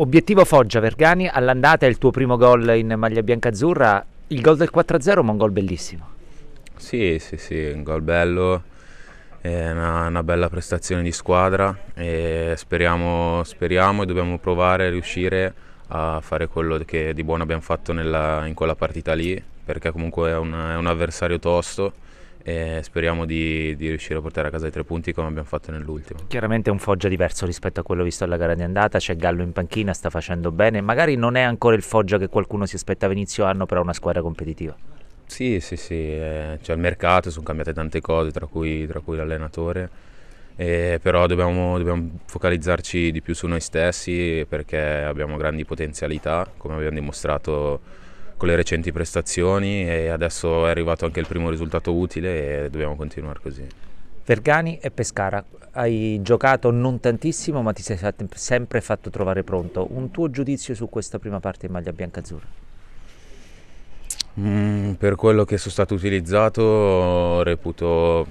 Obiettivo Foggia, Vergani, all'andata è il tuo primo gol in maglia bianca-azzurra, il gol del 4-0 ma un gol bellissimo. Sì, sì, sì, un gol bello, una, una, bella prestazione di squadra e speriamo, speriamo e dobbiamo provare a riuscire a fare quello che di buono abbiamo fatto nella, in quella partita lì perché comunque è un, è un avversario tosto e speriamo di, di, riuscire a portare a casa i tre punti come abbiamo fatto nell'ultimo. Chiaramente è un Foggia diverso rispetto a quello visto alla gara di andata, c'è Gallo in panchina, sta facendo bene, magari non è ancora il Foggia che qualcuno si aspettava inizio anno, però è una squadra competitiva. Sì, sì, sì, eh, c'è il mercato, sono cambiate tante cose, tra cui, tra cui l'allenatore. Eh, però dobbiamo, dobbiamo, focalizzarci di più su noi stessi perché abbiamo grandi potenzialità, come abbiamo dimostrato con le recenti prestazioni e adesso è arrivato anche il primo risultato utile e dobbiamo continuare così. Vergani e Pescara, hai giocato non tantissimo ma ti sei sempre fatto trovare pronto. Un tuo giudizio su questa prima parte in maglia biancazzurra? Mm, per quello che sono stato utilizzato reputo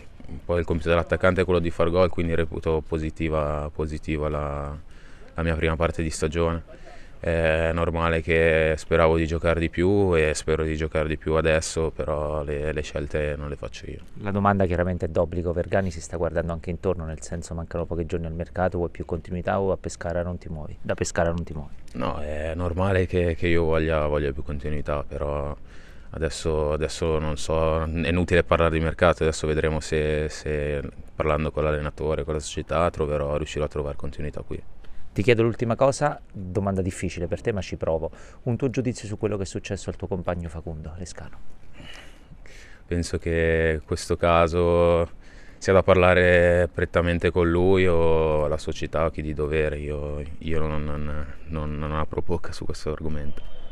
poi il compito dell'attaccante è quello di far gol quindi reputo positiva, positiva la, la mia prima parte di stagione è normale che speravo di giocare di più e spero di giocare di più adesso, però le, le scelte non le faccio io. La domanda chiaramente è d'obbligo, Vergani si sta guardando anche intorno, nel senso mancano pochi giorni al mercato, vuoi più continuità o a Pescara non ti muovi? Da Pescara non ti muovi? No, è normale che, che io voglia, voglia, più continuità, però adesso, adesso, non so, è inutile parlare di mercato, adesso vedremo se, se parlando con l'allenatore, con la società, troverò, riuscirò a trovare continuità qui. Ti chiedo l'ultima cosa, domanda difficile per te, ma ci provo. Un tuo giudizio su quello che è successo al tuo compagno Facundo Lescano? Penso che questo caso sia da parlare prettamente con lui o alla società o chi di dovere. Io, io non, non, non, non apro bocca su questo argomento.